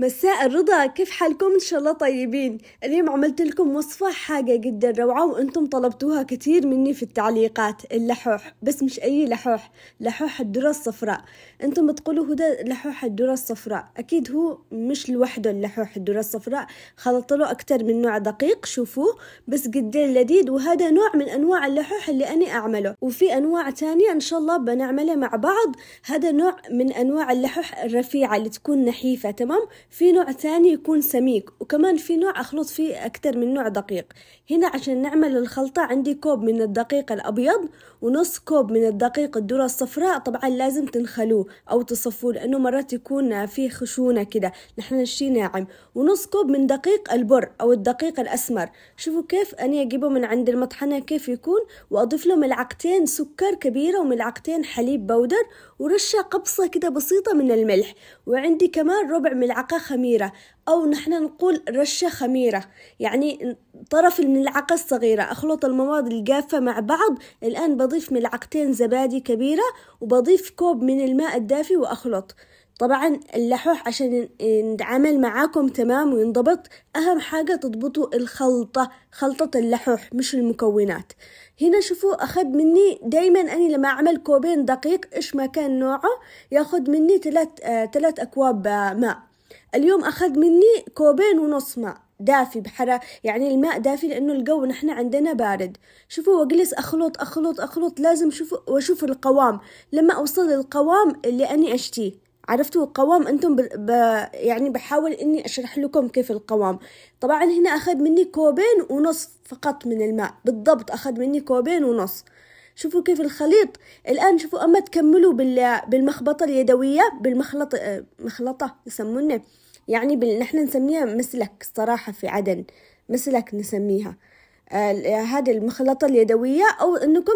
مساء الرضا كيف حالكم ان شاء الله طيبين اليوم عملت لكم وصفة حاجة جدا روعة وانتم طلبتوها كثير مني في التعليقات اللحوح بس مش اي لحوح لحوح الذرة الصفراء انتم بتقولوا هدى لحوح الذرة الصفراء اكيد هو مش لوحده اللحوح الذرة الصفراء خلطت له اكتر من نوع دقيق شوفوه بس جدا لذيذ وهذا نوع من انواع اللحوح اللي انا اعمله وفي انواع تانية ان شاء الله بنعملها مع بعض هذا نوع من انواع اللحوح الرفيعة اللي تكون نحيفة تمام في نوع ثاني يكون سميك وكمان في نوع أخلط فيه أكثر من نوع دقيق هنا عشان نعمل الخلطة عندي كوب من الدقيق الأبيض ونص كوب من الدقيق الذرة الصفراء طبعا لازم تنخلوه أو تصفوه لأنه مرات يكون فيه خشونة كده نحن الشي ناعم ونص كوب من دقيق البر أو الدقيق الأسمر شوفوا كيف أنا أجيبه من عند المطحنة كيف يكون وأضيف له ملعقتين سكر كبيرة وملعقتين حليب بودر ورشة قبصة كده بسيطة من الملح وعندي كمان ربع ملعقة خميرة أو نحن نقول رشة خميرة يعني طرف الملعقة الصغيرة أخلط المواد الجافة مع بعض الآن بضيف ملعقتين زبادي كبيرة وبضيف كوب من الماء الدافي وأخلط طبعا اللحوح عشان ينعمل معاكم تمام وينضبط أهم حاجة تضبطوا الخلطة خلطة اللحوح مش المكونات هنا شوفوا أخذ مني دايما أنا لما أعمل كوبين دقيق إيش ما كان نوعه ياخد مني ثلاث آه ثلاث أكواب آه، ماء اليوم أخذ مني كوبين ونص ماء دافي بحرارة يعني الماء دافي لأنه الجو نحن عندنا بارد شوفوا وجلس أخلط أخلط أخلط لازم شوفوا وأشوف القوام لما أوصل للقوام اللي أني أشتيه عرفتوا القوام أنتم ب... ب... يعني بحاول إني أشرح لكم كيف القوام طبعا هنا أخذ مني كوبين ونص فقط من الماء بالضبط أخذ مني كوبين ونص شوفوا كيف الخليط الآن شوفوا أما تكملوا بالمخبطة اليدوية بالمخلط آه، مخلطة يسمونه يعني نحن نسميها مسلك الصراحة في عدن مسلك نسميها آه، هذه المخلطة اليدوية أو أنكم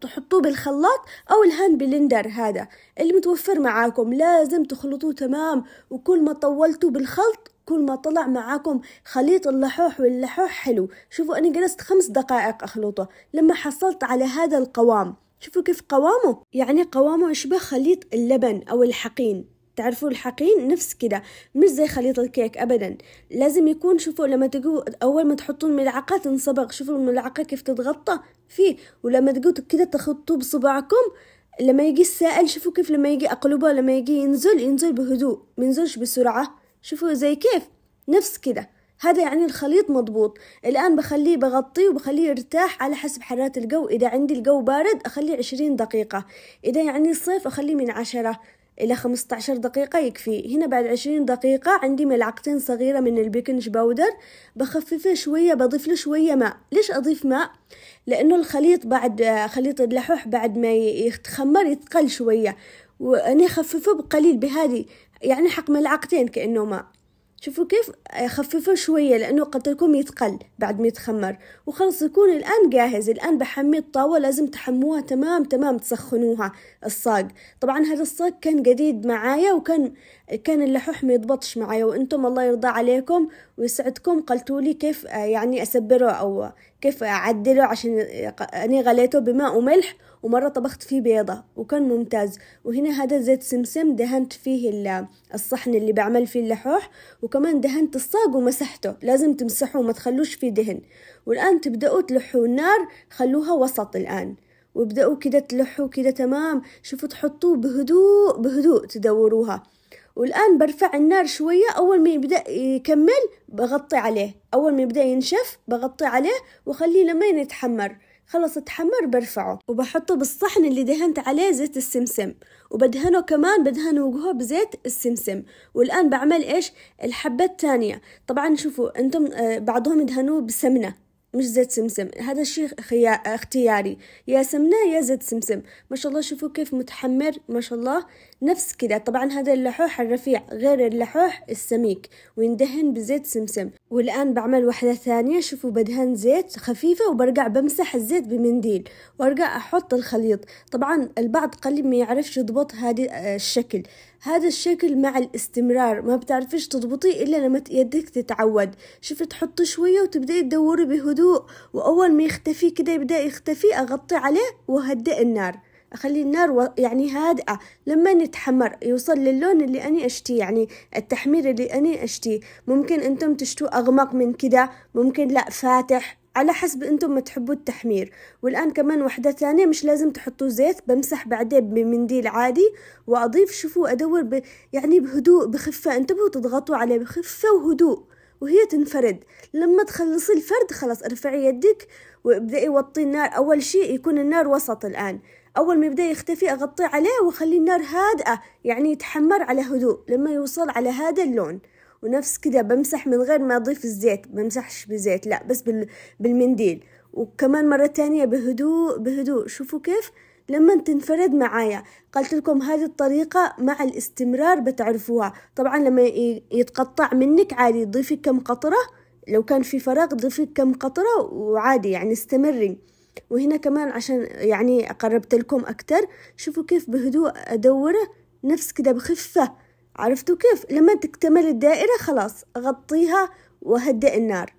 تحطوه بالخلاط أو الهان بلندر هذا اللي متوفر معاكم لازم تخلطوه تمام وكل ما طولتوا بالخلط كل ما طلع معاكم خليط اللحوح واللحوح حلو شوفوا أنا جلست خمس دقائق أخلطه لما حصلت على هذا القوام شوفوا كيف قوامه يعني قوامه يشبه خليط اللبن أو الحقين تعرفوا الحقين نفس كده مش زي خليط الكيك ابدا لازم يكون شوفوا لما تجوا اول ما تحطون ملعقه تنصبغ شوفوا الملعقه كيف تتغطى فيه ولما تجوا كده تخطوه بصبعكم لما يجي السائل شوفوا كيف لما يجي اقلبه لما يجي ينزل ينزل بهدوء منزلش بسرعه شوفوا زي كيف نفس كده هذا يعني الخليط مضبوط الآن بخليه بغطيه وبخليه يرتاح على حسب حرارة الجو إذا عندي الجو بارد أخليه عشرين دقيقة إذا يعني الصيف أخليه من عشرة إلى 15 دقيقة يكفي هنا بعد 20 دقيقة عندي ملعقتين صغيرة من البيكنج باودر بخففه شوية بضيف له شوية ماء ليش أضيف ماء؟ لأنه الخليط بعد خليط اللحوح بعد ما يتخمر يتقل شوية وأنا أخففه بقليل بهذه يعني حق ملعقتين كأنه ماء شوفوا كيف خففوا شوية لأنه قدركم يتقل بعد ما يتخمر وخلص يكون الآن جاهز الآن بحمي الطاوة لازم تحموها تمام تمام تسخنوها الصاج طبعا هذا الصاج كان جديد معايا وكان كان اللحوح ما يضبطش معايا وانتم الله يرضى عليكم ويسعدكم قلتولي كيف آه، يعني أسبره أو كيف أعدله عشان أني غليته بماء وملح ومرة طبخت فيه بيضة وكان ممتاز وهنا هذا زيت سمسم دهنت فيه الصحن اللي بعمل فيه اللحوح وكمان دهنت الصاج ومسحته لازم تمسحوه ما تخلوش فيه دهن والآن تبدأوا تلحوا النار خلوها وسط الآن وابدأوا كده تلحوا كده تمام شوفوا تحطوه بهدوء بهدوء تدوروها والآن برفع النار شوية أول ما يبدأ يكمل بغطي عليه أول ما يبدأ ينشف بغطي عليه وخليه لما يتحمر خلص اتحمر برفعه وبحطه بالصحن اللي دهنت عليه زيت السمسم وبدهنه كمان بدهن وجهه بزيت السمسم والآن بعمل إيش الحبة الثانية طبعا شوفوا أنتم آه، بعضهم يدهنوه بسمنة مش زيت سمسم هذا الشيء خيا... اختياري يا سمنة يا زيت سمسم ما شاء الله شوفوا كيف متحمر ما شاء الله نفس كذا طبعا هذا اللحوح الرفيع غير اللحوح السميك ويندهن بزيت سمسم والآن بعمل واحدة ثانية شوفوا بدهن زيت خفيفة وبرجع بمسح الزيت بمنديل وارجع أحط الخليط طبعا البعض قليل ما يعرفش يضبط هذا آه، الشكل هذا الشكل مع الاستمرار ما بتعرفيش تضبطيه إلا لما يدك تتعود شوفي تحطي شوية وتبدأي تدوري بهدوء وأول ما يختفي كده يبدأ يختفي أغطي عليه وهدئ النار أخلي النار يعني هادئة لما يتحمر يوصل للون اللي أني أشتيه يعني التحمير اللي أني أشتيه ممكن أنتم تشتوا أغمق من كده ممكن لا فاتح على حسب انتم ما تحبوا التحمير والان كمان وحده ثانيه مش لازم تحطوا زيت بمسح بعدين بمنديل عادي واضيف شوفوا ادور ب... يعني بهدوء بخفه انتبهوا تضغطوا عليه بخفه وهدوء وهي تنفرد لما تخلصي الفرد خلاص ارفعي يدك وابدأي وطي النار أول شيء يكون النار وسط الآن أول ما يبدأ يختفي أغطيه عليه وخلي النار هادئة يعني يتحمر على هدوء لما يوصل على هذا اللون ونفس كده بمسح من غير ما أضيف الزيت بمسحش بزيت لا بس بالمنديل وكمان مرة تانية بهدوء بهدوء شوفوا كيف لما تنفرد معايا قلت لكم هذه الطريقة مع الاستمرار بتعرفوها طبعا لما يتقطع منك عادي ضيفي كم قطرة لو كان في فراغ ضيفي كم قطرة وعادي يعني استمري وهنا كمان عشان يعني قربت لكم أكتر شوفوا كيف بهدوء أدوره نفس كده بخفة عرفتوا كيف لما تكتمل الدائرة خلاص أغطيها وهدئ النار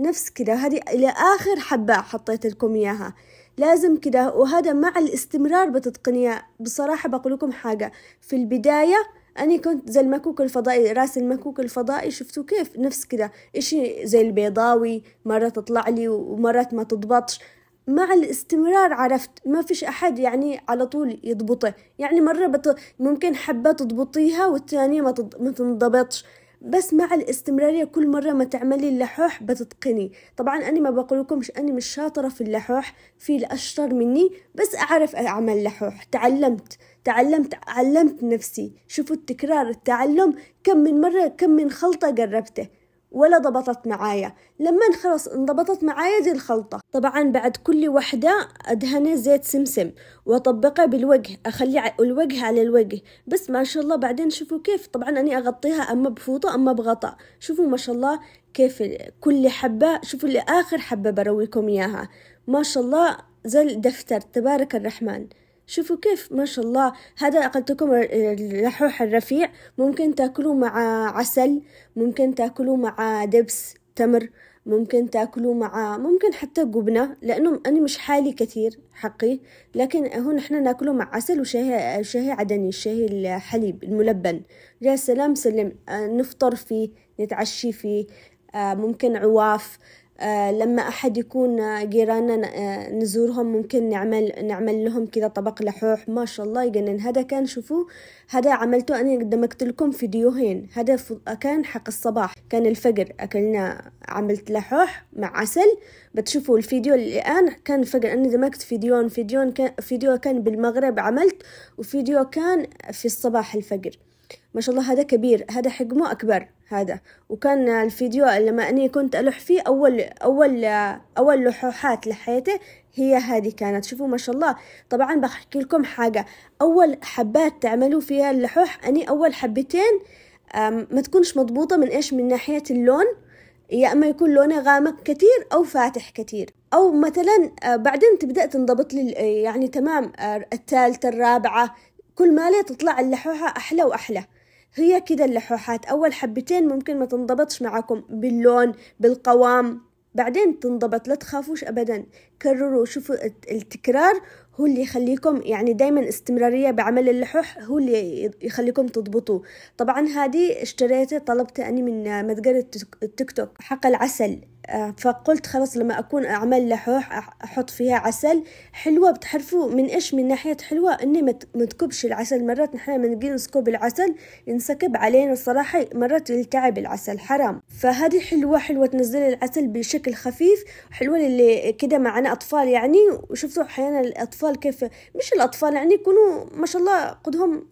نفس كده هذه إلى آخر حبة حطيت لكم إياها لازم كده وهذا مع الاستمرار بتتقنيه بصراحة بقول لكم حاجة في البداية أنا كنت زي المكوك الفضائي راس المكوك الفضائي شفتوا كيف نفس كده إشي زي البيضاوي مرة تطلع لي ومرات ما تضبطش مع الاستمرار عرفت ما فيش أحد يعني على طول يضبطه يعني مرة بت... ممكن حبة تضبطيها والتانية ما, تض... ما تنضبطش بس مع الاستمرارية كل مرة ما تعملي اللحوح بتتقني طبعا أنا ما بقولكمش أني مش شاطرة في اللحوح في الأشطر مني بس أعرف أعمل لحوح تعلمت تعلمت علمت نفسي شوفوا التكرار التعلم كم من مرة كم من خلطة جربته ولا ضبطت معايا لما خلص انضبطت معايا دي الخلطة طبعا بعد كل وحدة أدهنه زيت سمسم وأطبقه بالوجه أخلي الوجه على الوجه بس ما شاء الله بعدين شوفوا كيف طبعا اني أغطيها أما بفوطة أما بغطاء شوفوا ما شاء الله كيف كل حبة شوفوا لآخر حبة برويكم إياها ما شاء الله زي الدفتر تبارك الرحمن شوفوا كيف ما شاء الله هذا أقلتكم آه، اللحوح الرفيع ممكن تاكلوه مع عسل ممكن تاكلوه مع دبس تمر ممكن تاكلوه مع ممكن حتى جبنة لأنه أنا مش حالي كثير حقي لكن هون إحنا ناكله مع عسل وشاهي شاهي عدني الشاهي الحليب الملبن يا سلام سلم آه، نفطر فيه نتعشي فيه آه، ممكن عواف آه، لما أحد يكون جيراننا آه، نزورهم ممكن نعمل نعمل لهم كذا طبق لحوح ما شاء الله يجنن هذا كان شوفوا هذا عملته أنا قدمت لكم فيديوهين هذا كان حق الصباح كان الفجر أكلنا عملت لحوح مع عسل بتشوفوا الفيديو الآن كان فجر أنا دمجت فيديوهين فيديو كان فيديو كان بالمغرب عملت وفيديو كان في الصباح الفجر ما شاء الله هذا كبير هذا حجمه أكبر هذا وكان الفيديو لما أني كنت ألح فيه أول أول أول لحوحات لحيته هي هذه كانت شوفوا ما شاء الله طبعا بحكي لكم حاجة أول حبات تعملوا فيها اللحوح أني أول حبتين ما تكونش مضبوطة من إيش من ناحية اللون يا اما يكون لونه غامق كثير او فاتح كثير او مثلا آه، بعدين تبدا تنضبط لي يعني تمام آه، الثالثه الرابعه كل ما تطلع اللحوحة أحلى وأحلى هي كده اللحوحات أول حبتين ممكن ما تنضبطش معكم باللون بالقوام بعدين تنضبط لا تخافوش أبدا كرروا شوفوا التكرار هو اللي يخليكم يعني دايما استمرارية بعمل اللحوح هو اللي يخليكم تضبطوه طبعا هذه اشتريته طلبت أني من متجر التيك توك حق العسل آه، فقلت خلاص لما أكون أعمل لحوح أحط فيها عسل حلوة بتحرفوا من إيش من ناحية حلوة إني ما تكبش العسل مرات نحن لما نجي نسكب العسل ينسكب علينا الصراحة مرات يلتعب العسل حرام فهذه حلوة حلوة تنزل العسل بشكل خفيف حلوة اللي كده معنا أطفال يعني وشفتوا أحيانا الأطفال الاطفال كيف مش الاطفال يعني يكونوا ما شاء الله قدهم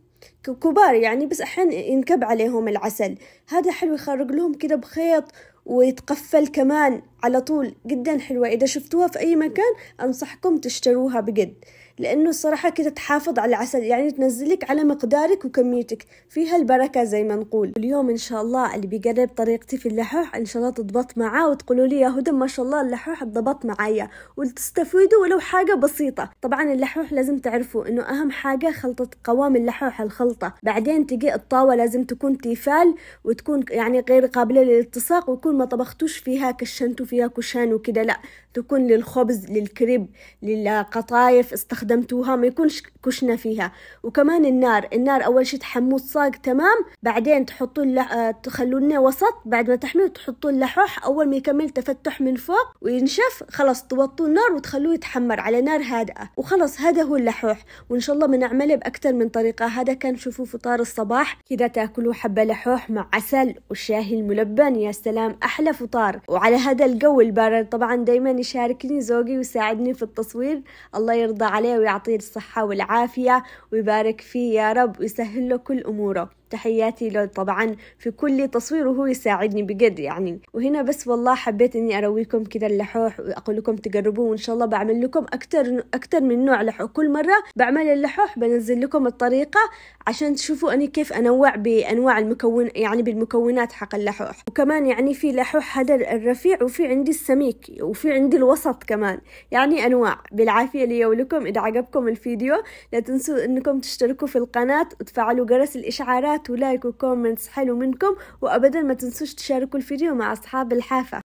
كبار يعني بس احيانا ينكب عليهم العسل هذا حلو يخرج لهم كده بخيط ويتقفل كمان على طول جدا حلوة إذا شفتوها في أي مكان أنصحكم تشتروها بجد لأنه الصراحة كده تحافظ على العسل يعني تنزلك على مقدارك وكميتك فيها البركة زي ما نقول اليوم إن شاء الله اللي بيقرب طريقتي في اللحوح إن شاء الله تضبط معاه وتقولوا لي يا هدى ما شاء الله اللحوح ضبط معايا وتستفيدوا ولو حاجة بسيطة طبعا اللحوح لازم تعرفوا إنه أهم حاجة خلطة قوام اللحوح الخلطة بعدين تجي الطاوة لازم تكون تيفال وتكون يعني غير قابلة للالتصاق ويكون ما طبختوش فيها كشنتوا فيها كشان وكده لا تكون للخبز للكريب للقطايف استخدمتوها ما يكونش كشنا فيها وكمان النار النار أول شي تحموه صاق تمام بعدين تحطوا اللح... آه، تخلونه وسط بعد ما تحملوا تحطوا اللحوح أول ما يكمل تفتح من فوق وينشف خلاص توطوا النار وتخلوه يتحمر على نار هادئة وخلاص هذا هو اللحوح وإن شاء الله بنعمله بأكثر من طريقة هذا كان شوفوا فطار الصباح كذا تاكلوا حبة لحوح مع عسل والشاهي الملبن يا سلام أحلى فطار وعلى هذا الجو البارد طبعا دايما يشاركني زوجي ويساعدني في التصوير الله يرضى عليه ويعطيه الصحة والعافية ويبارك فيه يا رب ويسهل له كل أموره تحياتي له طبعا في كل تصوير وهو يساعدني بجد يعني وهنا بس والله حبيت اني ارويكم كذا اللحوح واقول لكم تجربوه وان شاء الله بعمل لكم اكتر اكتر من نوع لحو كل مره بعمل اللحوح بنزل لكم الطريقه عشان تشوفوا اني كيف انوع بانواع المكون يعني بالمكونات حق اللحوح وكمان يعني في لحوح هذا الرفيع وفي عندي السميك وفي عندي الوسط كمان يعني انواع بالعافيه لي ولكم اذا عجبكم الفيديو لا تنسوا انكم تشتركوا في القناه وتفعلوا جرس الاشعارات تعليقات ولايك وكومنتس حلو منكم وأبدا ما تنسوش تشاركوا الفيديو مع أصحاب الحافة